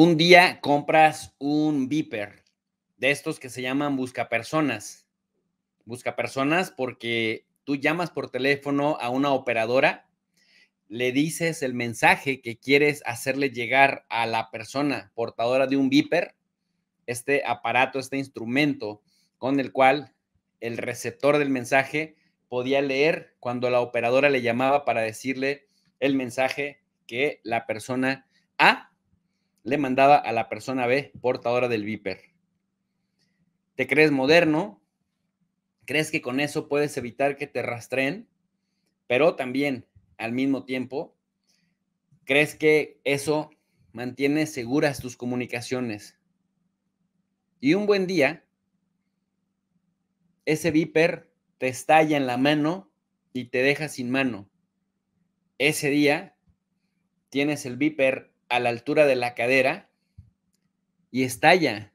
Un día compras un viper de estos que se llaman buscapersonas. Buscapersonas porque tú llamas por teléfono a una operadora, le dices el mensaje que quieres hacerle llegar a la persona portadora de un beeper, este aparato, este instrumento con el cual el receptor del mensaje podía leer cuando la operadora le llamaba para decirle el mensaje que la persona A le mandaba a la persona B, portadora del viper. ¿Te crees moderno? ¿Crees que con eso puedes evitar que te rastreen? Pero también, al mismo tiempo, ¿crees que eso mantiene seguras tus comunicaciones? Y un buen día, ese viper te estalla en la mano y te deja sin mano. Ese día tienes el viper a la altura de la cadera y estalla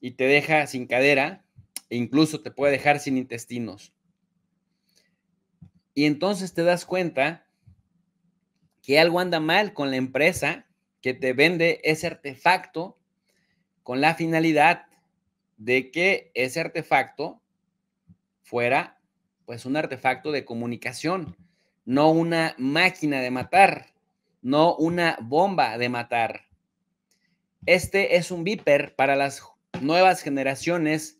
y te deja sin cadera e incluso te puede dejar sin intestinos. Y entonces te das cuenta que algo anda mal con la empresa que te vende ese artefacto con la finalidad de que ese artefacto fuera pues un artefacto de comunicación, no una máquina de matar no una bomba de matar. Este es un viper para las nuevas generaciones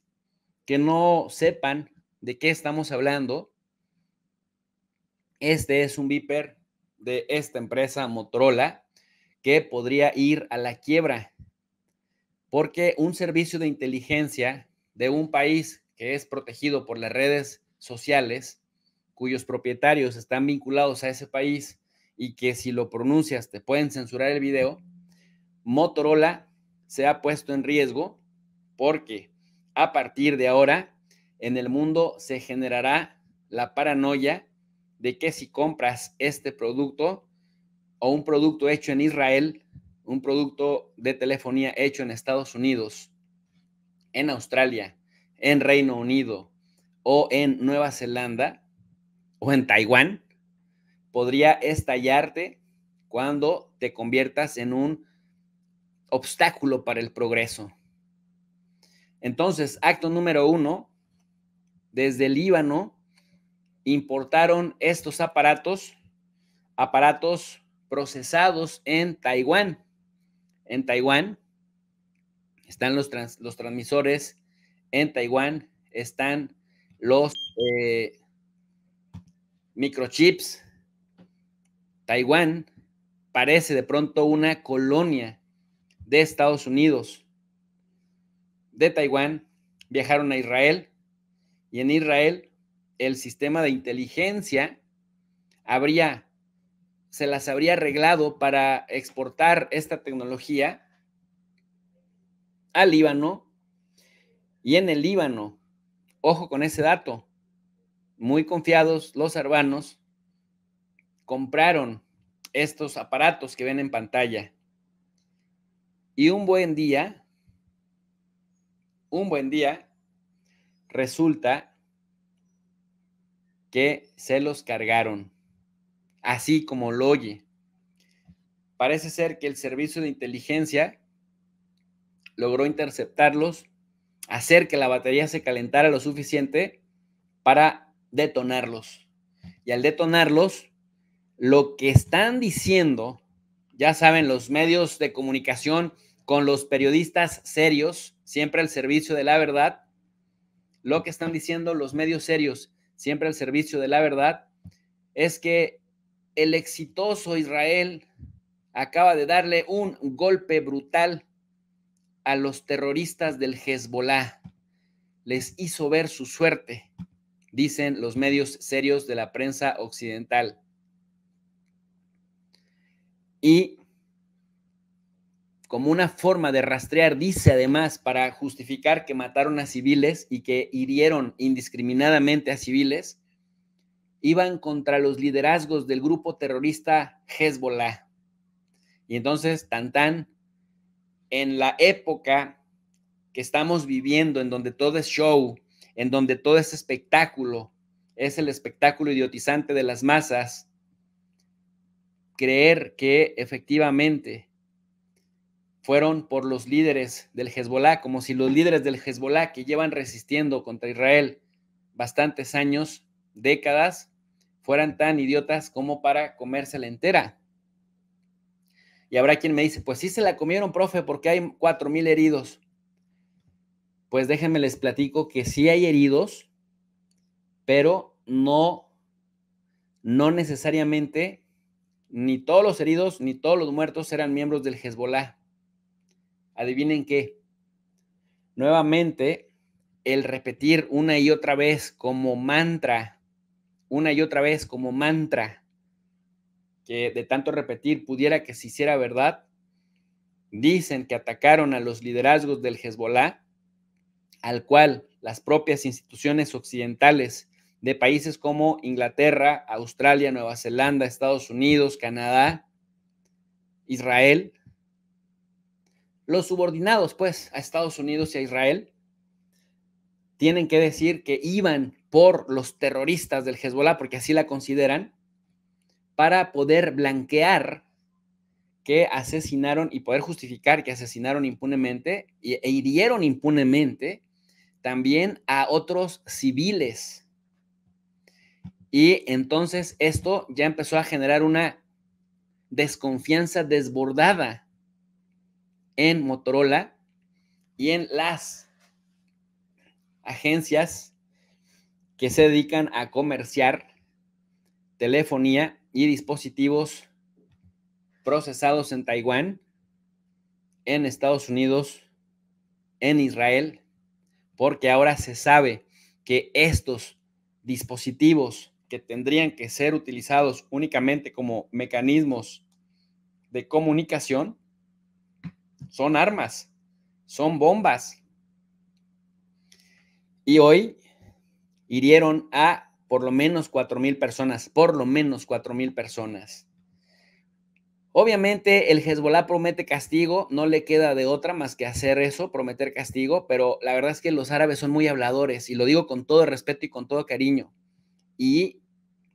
que no sepan de qué estamos hablando. Este es un viper de esta empresa Motorola que podría ir a la quiebra porque un servicio de inteligencia de un país que es protegido por las redes sociales, cuyos propietarios están vinculados a ese país, y que si lo pronuncias te pueden censurar el video, Motorola se ha puesto en riesgo porque a partir de ahora en el mundo se generará la paranoia de que si compras este producto o un producto hecho en Israel, un producto de telefonía hecho en Estados Unidos, en Australia, en Reino Unido o en Nueva Zelanda o en Taiwán, podría estallarte cuando te conviertas en un obstáculo para el progreso. Entonces, acto número uno, desde Líbano importaron estos aparatos, aparatos procesados en Taiwán. En Taiwán están los, los transmisores, en Taiwán están los eh, microchips, Taiwán parece de pronto una colonia de Estados Unidos. De Taiwán viajaron a Israel y en Israel el sistema de inteligencia habría, se las habría arreglado para exportar esta tecnología al Líbano y en el Líbano. Ojo con ese dato. Muy confiados los hermanos compraron estos aparatos que ven en pantalla. Y un buen día, un buen día, resulta que se los cargaron, así como lo oye. Parece ser que el servicio de inteligencia logró interceptarlos, hacer que la batería se calentara lo suficiente para detonarlos. Y al detonarlos, lo que están diciendo, ya saben, los medios de comunicación con los periodistas serios, siempre al servicio de la verdad, lo que están diciendo los medios serios, siempre al servicio de la verdad, es que el exitoso Israel acaba de darle un golpe brutal a los terroristas del Hezbollah. Les hizo ver su suerte, dicen los medios serios de la prensa occidental. Y como una forma de rastrear, dice además, para justificar que mataron a civiles y que hirieron indiscriminadamente a civiles, iban contra los liderazgos del grupo terrorista Hezbollah. Y entonces, tan tan, en la época que estamos viviendo, en donde todo es show, en donde todo es espectáculo, es el espectáculo idiotizante de las masas, creer que efectivamente fueron por los líderes del Hezbollah, como si los líderes del Hezbollah que llevan resistiendo contra Israel bastantes años, décadas, fueran tan idiotas como para comérsela entera. Y habrá quien me dice, pues sí se la comieron, profe, porque hay cuatro mil heridos. Pues déjenme les platico que sí hay heridos, pero no, no necesariamente ni todos los heridos ni todos los muertos eran miembros del Hezbollah. Adivinen qué. Nuevamente, el repetir una y otra vez como mantra, una y otra vez como mantra, que de tanto repetir pudiera que se hiciera verdad, dicen que atacaron a los liderazgos del Hezbollah, al cual las propias instituciones occidentales de países como Inglaterra, Australia, Nueva Zelanda, Estados Unidos, Canadá, Israel, los subordinados pues a Estados Unidos y a Israel, tienen que decir que iban por los terroristas del Hezbollah, porque así la consideran, para poder blanquear que asesinaron y poder justificar que asesinaron impunemente e hirieron impunemente también a otros civiles y entonces esto ya empezó a generar una desconfianza desbordada en Motorola y en las agencias que se dedican a comerciar telefonía y dispositivos procesados en Taiwán, en Estados Unidos, en Israel, porque ahora se sabe que estos dispositivos que tendrían que ser utilizados únicamente como mecanismos de comunicación son armas, son bombas. Y hoy hirieron a por lo menos mil personas, por lo menos mil personas. Obviamente el Hezbollah promete castigo, no le queda de otra más que hacer eso, prometer castigo, pero la verdad es que los árabes son muy habladores y lo digo con todo respeto y con todo cariño y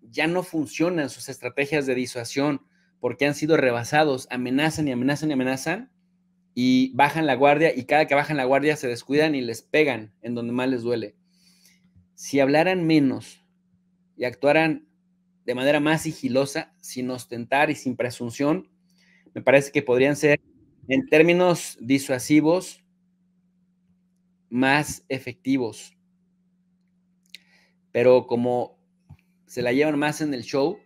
ya no funcionan sus estrategias de disuasión porque han sido rebasados, amenazan y amenazan y amenazan y bajan la guardia y cada que bajan la guardia se descuidan y les pegan en donde más les duele. Si hablaran menos y actuaran de manera más sigilosa, sin ostentar y sin presunción, me parece que podrían ser, en términos disuasivos, más efectivos. Pero como se la llevan más en el show,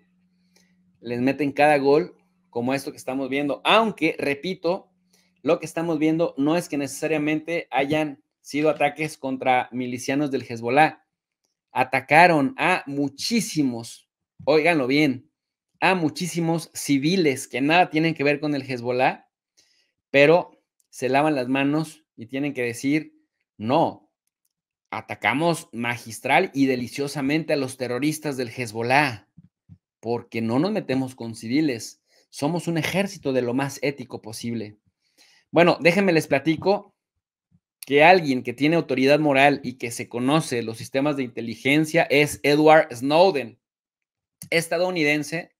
les meten cada gol, como esto que estamos viendo. Aunque, repito, lo que estamos viendo no es que necesariamente hayan sido ataques contra milicianos del Hezbollah. Atacaron a muchísimos, óiganlo bien, a muchísimos civiles que nada tienen que ver con el Hezbollah, pero se lavan las manos y tienen que decir, no, atacamos magistral y deliciosamente a los terroristas del Hezbollah, porque no nos metemos con civiles. Somos un ejército de lo más ético posible. Bueno, déjenme les platico que alguien que tiene autoridad moral y que se conoce los sistemas de inteligencia es Edward Snowden, estadounidense,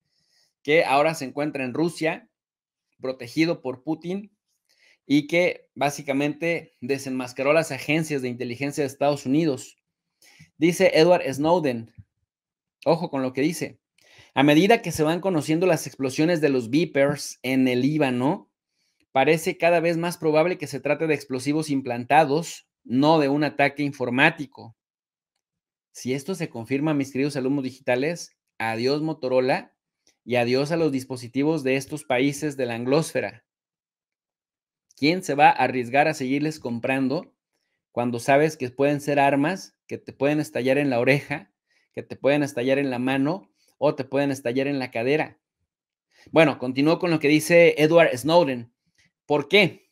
que ahora se encuentra en Rusia, protegido por Putin y que básicamente desenmascaró las agencias de inteligencia de Estados Unidos. Dice Edward Snowden, ojo con lo que dice, a medida que se van conociendo las explosiones de los beepers en el Líbano, parece cada vez más probable que se trate de explosivos implantados, no de un ataque informático. Si esto se confirma, mis queridos alumnos digitales, adiós Motorola y adiós a los dispositivos de estos países de la anglósfera. ¿Quién se va a arriesgar a seguirles comprando cuando sabes que pueden ser armas que te pueden estallar en la oreja, que te pueden estallar en la mano o te pueden estallar en la cadera? Bueno, continúo con lo que dice Edward Snowden. ¿Por qué?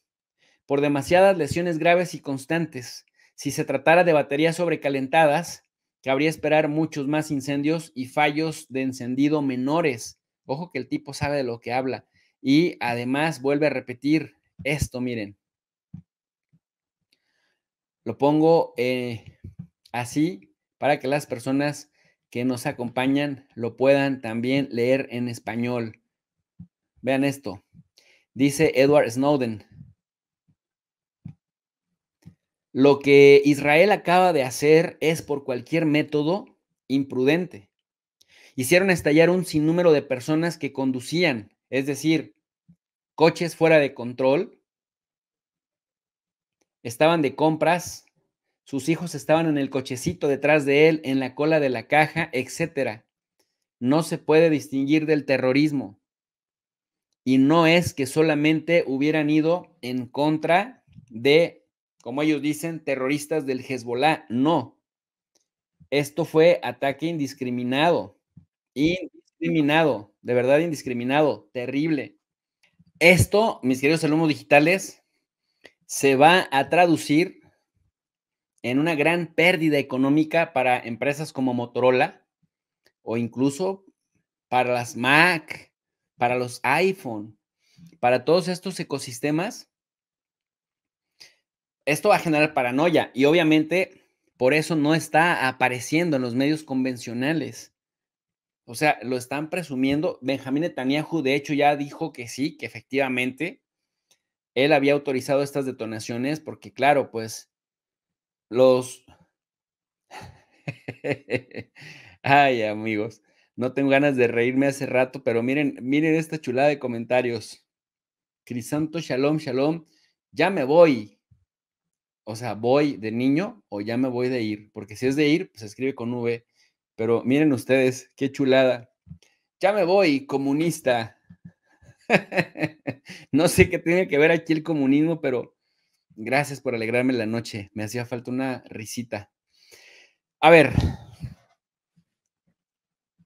Por demasiadas lesiones graves y constantes. Si se tratara de baterías sobrecalentadas, cabría esperar muchos más incendios y fallos de encendido menores. Ojo que el tipo sabe de lo que habla. Y además vuelve a repetir, esto, miren. Lo pongo eh, así para que las personas que nos acompañan lo puedan también leer en español. Vean esto. Dice Edward Snowden. Lo que Israel acaba de hacer es por cualquier método imprudente. Hicieron estallar un sinnúmero de personas que conducían, es decir, coches fuera de control, estaban de compras, sus hijos estaban en el cochecito detrás de él, en la cola de la caja, etc. No se puede distinguir del terrorismo. Y no es que solamente hubieran ido en contra de, como ellos dicen, terroristas del Hezbollah. No. Esto fue ataque indiscriminado. Indiscriminado, de verdad indiscriminado, terrible. Esto, mis queridos alumnos digitales, se va a traducir en una gran pérdida económica para empresas como Motorola o incluso para las Mac, para los iPhone, para todos estos ecosistemas. Esto va a generar paranoia y obviamente por eso no está apareciendo en los medios convencionales. O sea, lo están presumiendo. Benjamín Netanyahu, de hecho, ya dijo que sí, que efectivamente él había autorizado estas detonaciones porque, claro, pues los... Ay, amigos, no tengo ganas de reírme hace rato, pero miren, miren esta chulada de comentarios. Crisanto, shalom, shalom, ya me voy. O sea, voy de niño o ya me voy de ir, porque si es de ir, pues escribe con V. Pero miren ustedes, qué chulada. Ya me voy, comunista. no sé qué tiene que ver aquí el comunismo, pero gracias por alegrarme la noche. Me hacía falta una risita. A ver,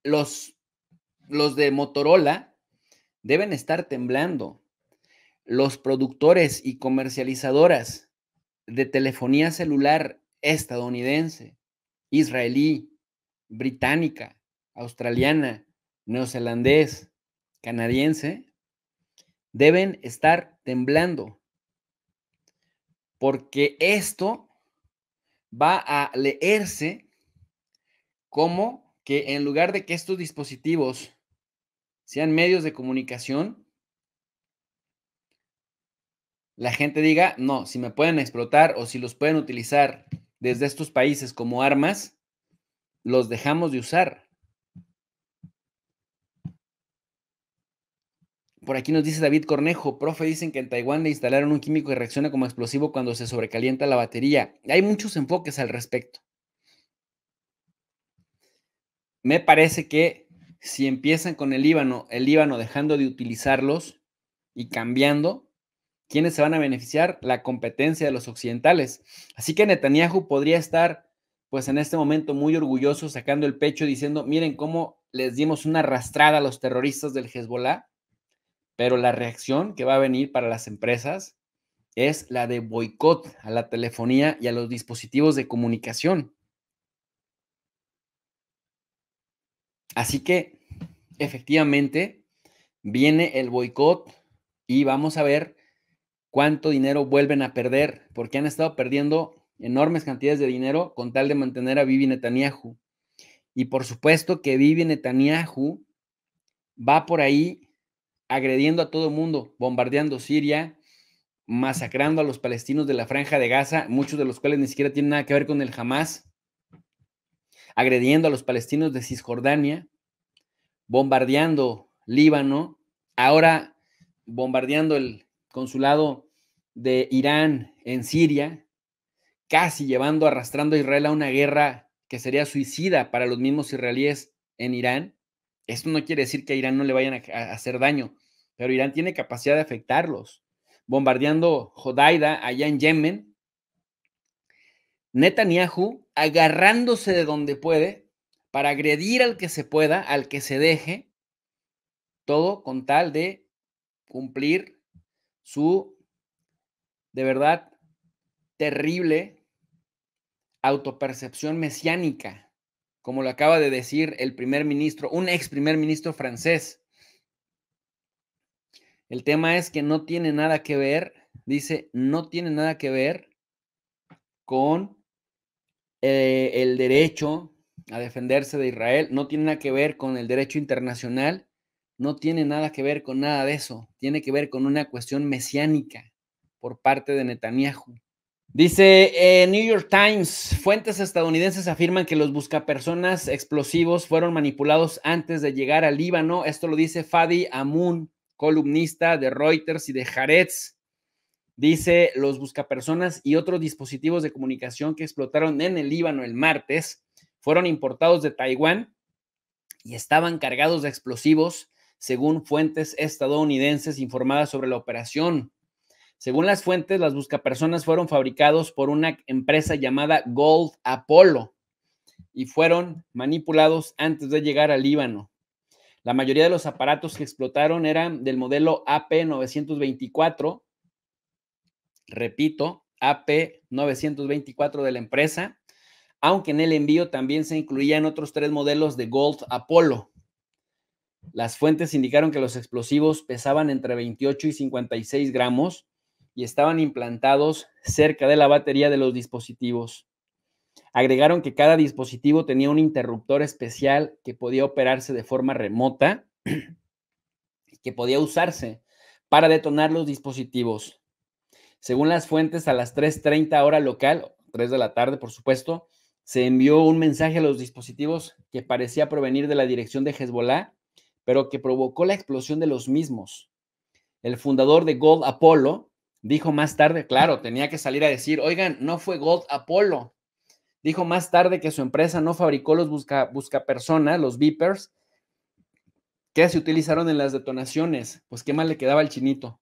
los, los de Motorola deben estar temblando. Los productores y comercializadoras de telefonía celular estadounidense, israelí, británica, australiana, neozelandés, canadiense, deben estar temblando, porque esto va a leerse como que en lugar de que estos dispositivos sean medios de comunicación, la gente diga, no, si me pueden explotar o si los pueden utilizar desde estos países como armas, los dejamos de usar. Por aquí nos dice David Cornejo, profe, dicen que en Taiwán le instalaron un químico que reacciona como explosivo cuando se sobrecalienta la batería. Hay muchos enfoques al respecto. Me parece que si empiezan con el Líbano, el Líbano dejando de utilizarlos y cambiando, ¿quiénes se van a beneficiar? La competencia de los occidentales. Así que Netanyahu podría estar pues en este momento muy orgulloso, sacando el pecho, diciendo, miren cómo les dimos una arrastrada a los terroristas del Hezbollah, pero la reacción que va a venir para las empresas es la de boicot a la telefonía y a los dispositivos de comunicación. Así que, efectivamente, viene el boicot y vamos a ver cuánto dinero vuelven a perder, porque han estado perdiendo enormes cantidades de dinero con tal de mantener a Bibi Netanyahu. Y por supuesto que Bibi Netanyahu va por ahí agrediendo a todo el mundo, bombardeando Siria, masacrando a los palestinos de la franja de Gaza, muchos de los cuales ni siquiera tienen nada que ver con el Hamas, agrediendo a los palestinos de Cisjordania, bombardeando Líbano, ahora bombardeando el consulado de Irán en Siria, casi llevando, arrastrando a Israel a una guerra que sería suicida para los mismos israelíes en Irán. Esto no quiere decir que a Irán no le vayan a, hacer daño, pero Irán tiene capacidad de afectarlos. Bombardeando Jodaida allá en Yemen, Netanyahu agarrándose de donde puede para agredir al que se pueda, al que se deje, todo con tal de cumplir su, de verdad, terrible autopercepción mesiánica, como lo acaba de decir el primer ministro, un ex primer ministro francés. El tema es que no tiene nada que ver, dice, no tiene nada que ver con eh, el derecho a defenderse de Israel, no tiene nada que ver con el derecho internacional, no tiene nada que ver con nada de eso, tiene que ver con una cuestión mesiánica por parte de Netanyahu. Dice eh, New York Times, fuentes estadounidenses afirman que los buscapersonas explosivos fueron manipulados antes de llegar al Líbano. Esto lo dice Fadi Amun, columnista de Reuters y de Jarets. Dice, los buscapersonas y otros dispositivos de comunicación que explotaron en el Líbano el martes fueron importados de Taiwán y estaban cargados de explosivos, según fuentes estadounidenses informadas sobre la operación. Según las fuentes, las buscapersonas fueron fabricados por una empresa llamada Gold Apollo y fueron manipulados antes de llegar al Líbano. La mayoría de los aparatos que explotaron eran del modelo AP-924, repito, AP-924 de la empresa, aunque en el envío también se incluían otros tres modelos de Gold Apollo. Las fuentes indicaron que los explosivos pesaban entre 28 y 56 gramos y estaban implantados cerca de la batería de los dispositivos. Agregaron que cada dispositivo tenía un interruptor especial que podía operarse de forma remota y que podía usarse para detonar los dispositivos. Según las fuentes, a las 3.30 hora local, 3 de la tarde, por supuesto, se envió un mensaje a los dispositivos que parecía provenir de la dirección de Hezbollah, pero que provocó la explosión de los mismos. El fundador de Gold Apollo, Dijo más tarde, claro, tenía que salir a decir, oigan, no fue Gold Apollo. Dijo más tarde que su empresa no fabricó los busca, buscapersonas, los beepers, que se utilizaron en las detonaciones. Pues qué mal le quedaba al chinito.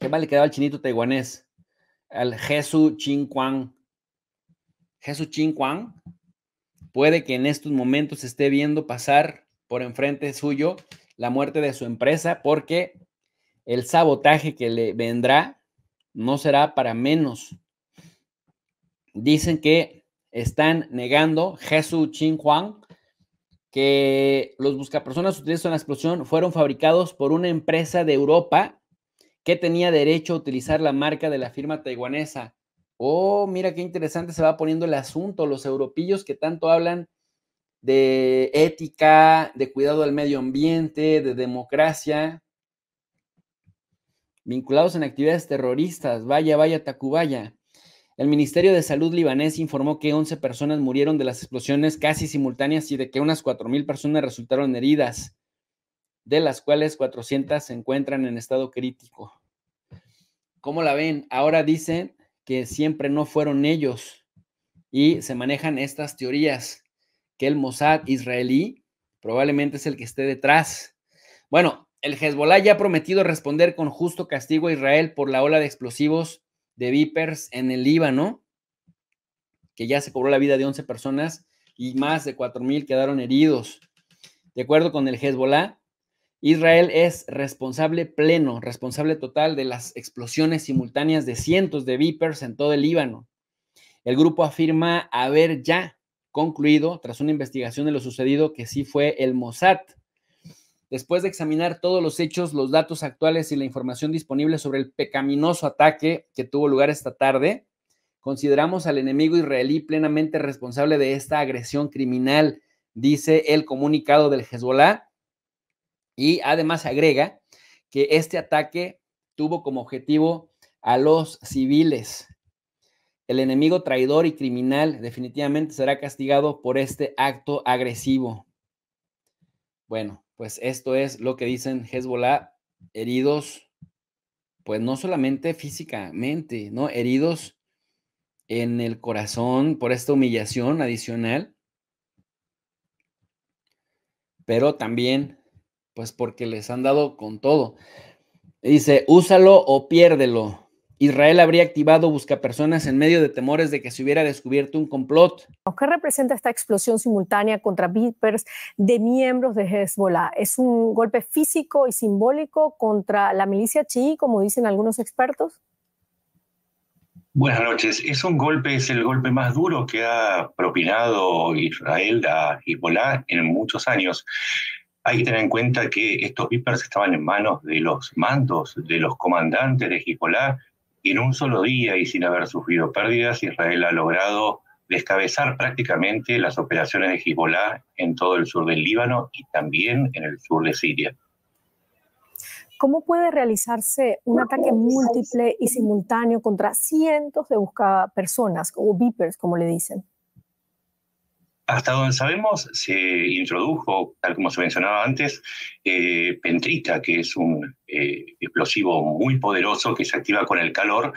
Qué mal le quedaba al chinito taiwanés, al Jesu Chin Kwang. Jesu Chin Kwang puede que en estos momentos esté viendo pasar por enfrente suyo la muerte de su empresa porque el sabotaje que le vendrá no será para menos. Dicen que están negando Jesús Chin Huang que los buscapersonas utilizados en la explosión fueron fabricados por una empresa de Europa que tenía derecho a utilizar la marca de la firma taiwanesa. Oh, mira qué interesante se va poniendo el asunto. Los europillos que tanto hablan de ética, de cuidado del medio ambiente, de democracia, vinculados en actividades terroristas. Vaya, vaya, Tacubaya. El Ministerio de Salud libanés informó que 11 personas murieron de las explosiones casi simultáneas y de que unas 4.000 personas resultaron heridas, de las cuales 400 se encuentran en estado crítico. ¿Cómo la ven? Ahora dicen que siempre no fueron ellos y se manejan estas teorías, que el Mossad israelí probablemente es el que esté detrás. Bueno, el Hezbollah ya ha prometido responder con justo castigo a Israel por la ola de explosivos de Vipers en el Líbano, que ya se cobró la vida de 11 personas y más de mil quedaron heridos. De acuerdo con el Hezbollah, Israel es responsable pleno, responsable total de las explosiones simultáneas de cientos de Vipers en todo el Líbano. El grupo afirma haber ya concluido, tras una investigación de lo sucedido, que sí fue el Mossad después de examinar todos los hechos, los datos actuales y la información disponible sobre el pecaminoso ataque que tuvo lugar esta tarde, consideramos al enemigo israelí plenamente responsable de esta agresión criminal, dice el comunicado del Hezbollah. Y además agrega que este ataque tuvo como objetivo a los civiles. El enemigo traidor y criminal definitivamente será castigado por este acto agresivo. Bueno, pues esto es lo que dicen Hezbollah, heridos, pues no solamente físicamente, ¿no? Heridos en el corazón por esta humillación adicional, pero también, pues porque les han dado con todo. Dice, úsalo o piérdelo. Israel habría activado buscapersonas en medio de temores de que se hubiera descubierto un complot. ¿Qué representa esta explosión simultánea contra Vipers de miembros de Hezbollah? ¿Es un golpe físico y simbólico contra la milicia chií, como dicen algunos expertos? Buenas noches. Es un golpe, es el golpe más duro que ha propinado Israel a Hezbollah en muchos años. Hay que tener en cuenta que estos Vipers estaban en manos de los mandos, de los comandantes de Hezbollah, y en un solo día y sin haber sufrido pérdidas, Israel ha logrado descabezar prácticamente las operaciones de Hezbollah en todo el sur del Líbano y también en el sur de Siria. ¿Cómo puede realizarse un ataque múltiple y simultáneo contra cientos de personas o beepers, como le dicen? Hasta donde sabemos, se introdujo, tal como se mencionaba antes, eh, pentrita, que es un eh, explosivo muy poderoso que se activa con el calor.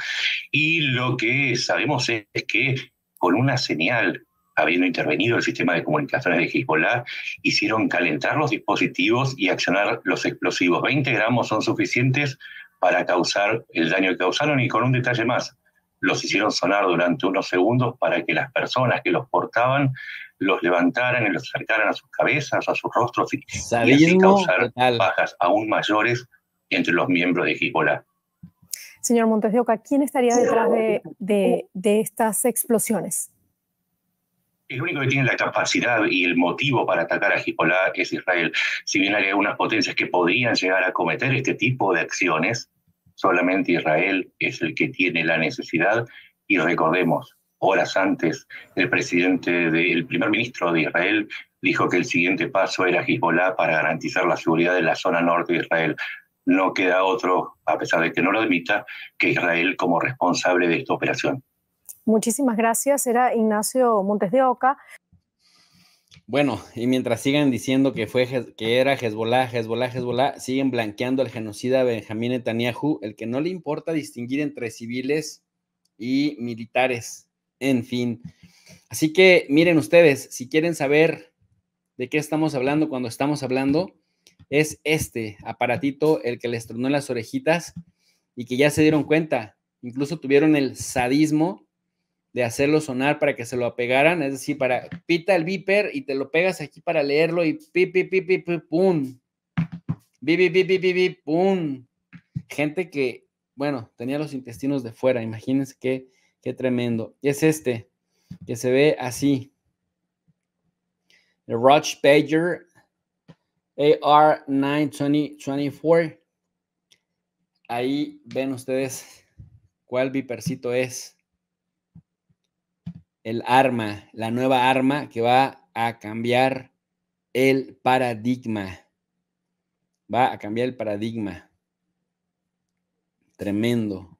Y lo que sabemos es, que con una señal, habiendo intervenido el sistema de comunicaciones de Hezbollah, hicieron calentar los dispositivos y accionar los explosivos. 20 gramos son suficientes para causar el daño que causaron. Y con un detalle más, los hicieron sonar durante unos segundos para que las personas que los portaban los levantaran y los acercaran a sus cabezas, a sus rostros y, causar bajas aún mayores entre los miembros de Hezbollah. Señor Montes de Oca, ¿quién estaría detrás de, estas explosiones? El único que tiene la capacidad y el motivo para atacar a Hezbollah es Israel. Si bien hay algunas potencias que podrían llegar a cometer este tipo de acciones, solamente Israel es el que tiene la necesidad y recordemos, horas antes, el presidente del primer ministro de Israel dijo que el siguiente paso era Hezbollah para garantizar la seguridad de la zona norte de Israel. No queda otro, a pesar de que no lo admita, que Israel como responsable de esta operación. Muchísimas gracias. Era Ignacio Montes de Oca. Bueno, y mientras sigan diciendo que fue que era Hezbollah, Hezbollah, Hezbollah, siguen blanqueando al genocida Benjamín Netanyahu, el que no le importa distinguir entre civiles y militares en fin. Así que miren ustedes, si quieren saber de qué estamos hablando cuando estamos hablando, es este aparatito el que les tronó las orejitas y que ya se dieron cuenta. Incluso tuvieron el sadismo de hacerlo sonar para que se lo apegaran, es decir, para pita el viper y te lo pegas aquí para leerlo y pi, pi, pi, pi, pum. Bi, bi, bi, pum. Gente que, bueno, tenía los intestinos de fuera, imagínense que Qué tremendo. es este, que se ve así. El Roche Pager AR92024. Ahí ven ustedes cuál vipercito es. El arma, la nueva arma que va a cambiar el paradigma. Va a cambiar el paradigma. Tremendo.